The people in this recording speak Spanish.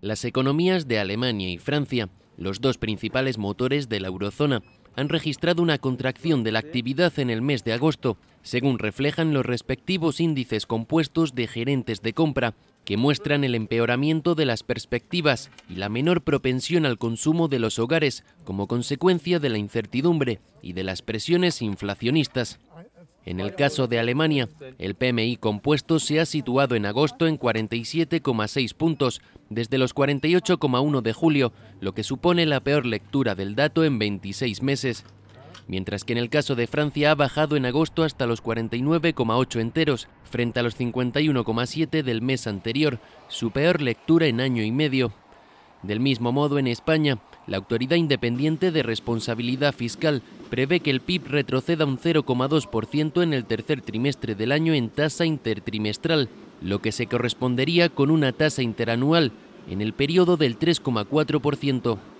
Las economías de Alemania y Francia, los dos principales motores de la eurozona, han registrado una contracción de la actividad en el mes de agosto, según reflejan los respectivos índices compuestos de gerentes de compra, que muestran el empeoramiento de las perspectivas y la menor propensión al consumo de los hogares como consecuencia de la incertidumbre y de las presiones inflacionistas. En el caso de Alemania, el PMI compuesto se ha situado en agosto en 47,6 puntos, desde los 48,1 de julio, lo que supone la peor lectura del dato en 26 meses, mientras que en el caso de Francia ha bajado en agosto hasta los 49,8 enteros, frente a los 51,7 del mes anterior, su peor lectura en año y medio. Del mismo modo, en España, la Autoridad Independiente de Responsabilidad Fiscal prevé que el PIB retroceda un 0,2% en el tercer trimestre del año en tasa intertrimestral, lo que se correspondería con una tasa interanual en el periodo del 3,4%.